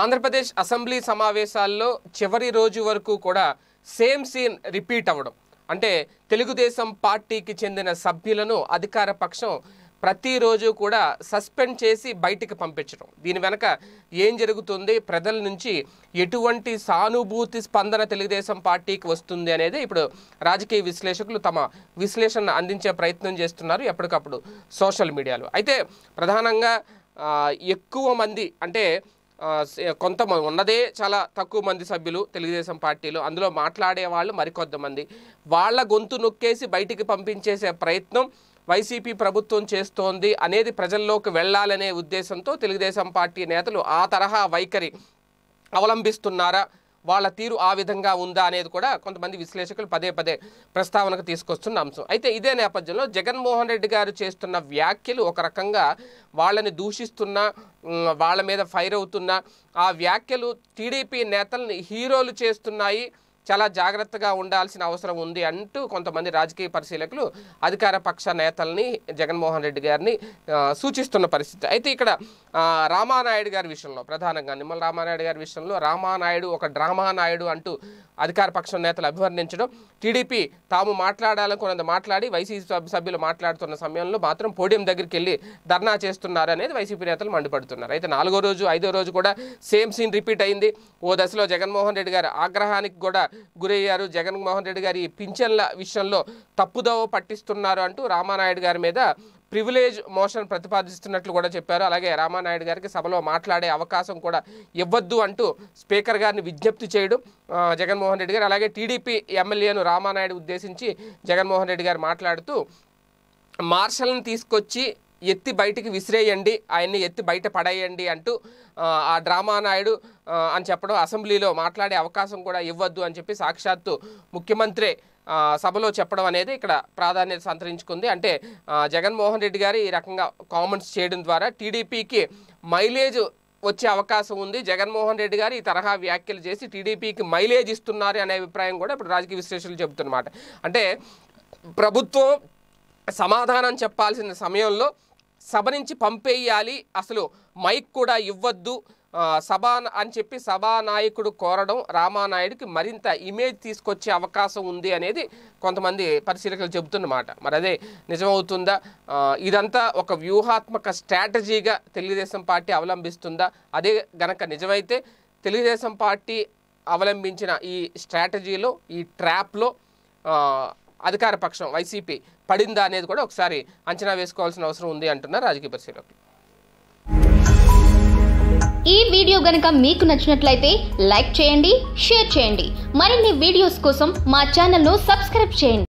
Andhra Pradesh assembly సమావేశాల్లో చివరి రోజు వరకు కూడా సేమ్ సీన్ రిపీట్ అవ్వడం అంటే తెలుగుదేశం పార్టీకి చెందిన సభ్యులను అధికార పక్షం ప్రతిరోజు కూడా సస్పెండ్ చేసి బయటికి పంపించడం దీని వెనక ఏం జరుగుతుంది ప్రజల నుంచి ఎటువంటి సానుభూతి స్పందన తెలుగుదేశం పార్టీకి వస్తుంది అనేది ఇప్పుడు రాజకీయ విశ్లేషకులు తమ విశ్లేషణ అందించే ప్రయత్నం చేస్తున్నారు ఎప్పటికప్పుడు సోషల్ మీడియాలో అయితే ప్రధానంగా ఎక్కువ మంది అంటే కొంత ఉన్నదే చాలా తక్కువ మంది సభ్యులు తెలుగుదేశం పార్టీలో అందులో మాట్లాడే వాళ్ళు మరికొంతమంది వాళ్ళ గొంతు నొక్కేసి బయటికి పంపించేసే ప్రయత్నం వైసీపీ ప్రభుత్వం చేస్తోంది అనేది ప్రజల్లోకి వెళ్ళాలనే ఉద్దేశంతో తెలుగుదేశం పార్టీ నేతలు ఆ తరహా వైఖరి అవలంబిస్తున్నారా వాళ్ళ తీరు ఆ విధంగా ఉందా అనేది కూడా కొంతమంది విశ్లేషకులు పదే పదే ప్రస్తావనకు తీసుకొస్తున్న అంశం అయితే ఇదే నేపథ్యంలో జగన్మోహన్ రెడ్డి గారు చేస్తున్న వ్యాఖ్యలు ఒక రకంగా వాళ్ళని దూషిస్తున్న వాళ్ళ మీద ఫైర్ అవుతున్న ఆ వ్యాఖ్యలు టీడీపీ నేతల్ని హీరోలు చేస్తున్నాయి చాలా జాగ్రత్తగా ఉండాల్సిన అవసరం ఉంది అంటూ కొంతమంది రాజకీయ పరిశీలకులు అధికార పక్ష నేతల్ని జగన్మోహన్ రెడ్డి గారిని సూచిస్తున్న పరిస్థితి అయితే ఇక్కడ రామానాయుడు గారి విషయంలో ప్రధానంగా నిమ్మల రామానాయుడు గారి విషయంలో రామానాయుడు ఒక డ్రామా నాయుడు అంటూ అధికార పక్షం నేతలు అభివర్ణించడం టీడీపీ తాము మాట్లాడాలనుకున్నంత మాట్లాడి వైసీపీ సభ్యులు మాట్లాడుతున్న సమయంలో మాత్రం పోడియం దగ్గరికి వెళ్ళి ధర్నా చేస్తున్నారు అనేది వైసీపీ నేతలు మండిపడుతున్నారు అయితే నాలుగో రోజు ఐదో రోజు కూడా సేమ్ సీన్ రిపీట్ అయింది ఓ దశలో జగన్మోహన్ రెడ్డి గారి ఆగ్రహానికి కూడా గురయ్యారు జగన్మోహన్ రెడ్డి గారి పింఛన్ల విషయంలో తప్పుదోవ పట్టిస్తున్నారు అంటూ రామానాయుడు గారి మీద ప్రివిలేజ్ మోషన్ ప్రతిపాదిస్తున్నట్లు కూడా చెప్పారు అలాగే రామానాయుడు గారికి సభలో మాట్లాడే అవకాశం కూడా ఇవ్వద్దు అంటూ స్పీకర్ గారిని విజ్ఞప్తి చేయడం జగన్మోహన్ రెడ్డి గారు అలాగే టీడీపీ ఎమ్మెల్యేను రామానాయుడు ఉద్దేశించి జగన్మోహన్ రెడ్డి గారు మాట్లాడుతూ మార్షల్ని తీసుకొచ్చి ఎత్తి బయటికి విసిరేయండి ఆయన్ని ఎత్తి బయట పడేయండి అంటూ ఆ డ్రామా నాయుడు అని చెప్పడం అసెంబ్లీలో మాట్లాడే అవకాశం కూడా ఇవ్వద్దు అని చెప్పి సాక్షాత్తు ముఖ్యమంత్రి సభలో చెప్పడం అనేది ఇక్కడ ప్రాధాన్యత సంతరించుకుంది అంటే జగన్మోహన్ రెడ్డి గారు ఈ రకంగా కామెంట్స్ చేయడం ద్వారా టీడీపీకి మైలేజ్ వచ్చే అవకాశం ఉంది జగన్మోహన్ రెడ్డి గారు ఈ తరహా వ్యాఖ్యలు చేసి టీడీపీకి మైలేజ్ ఇస్తున్నారు అనే అభిప్రాయం కూడా ఇప్పుడు రాజకీయ విశ్లేషకులు చెబుతున్నమాట అంటే ప్రభుత్వం సమాధానం చెప్పాల్సిన సమయంలో సభ నుంచి పంపేయాలి అసలు మైక్ కూడా ఇవ్వద్దు సభా అని చెప్పి సభానాయకుడు కోరడం రామానాయుడికి మరింత ఇమేజ్ తీసుకొచ్చే అవకాశం ఉంది అనేది కొంతమంది పరిశీలకులు చెబుతున్నమాట మరి అదే నిజమవుతుందా ఇదంతా ఒక వ్యూహాత్మక స్ట్రాటజీగా తెలుగుదేశం పార్టీ అవలంబిస్తుందా అదే గనక నిజమైతే తెలుగుదేశం పార్టీ అవలంబించిన ఈ స్ట్రాటజీలో ఈ ట్రాప్లో అధికార పక్షం వైసీపీ పడిందా అనేది కూడా ఒకసారి అంచనా వేసుకోవాల్సిన అవసరం ఉంది అంటున్నారు రాజకీయ పరిశీలకులు ఈ వీడియో గనక మీకు నచ్చినట్లయితే లైక్ చేయండి షేర్ చేయండి మరిన్ని వీడియోస్ కోసం మా ఛానల్ను సబ్స్క్రైబ్ చేయండి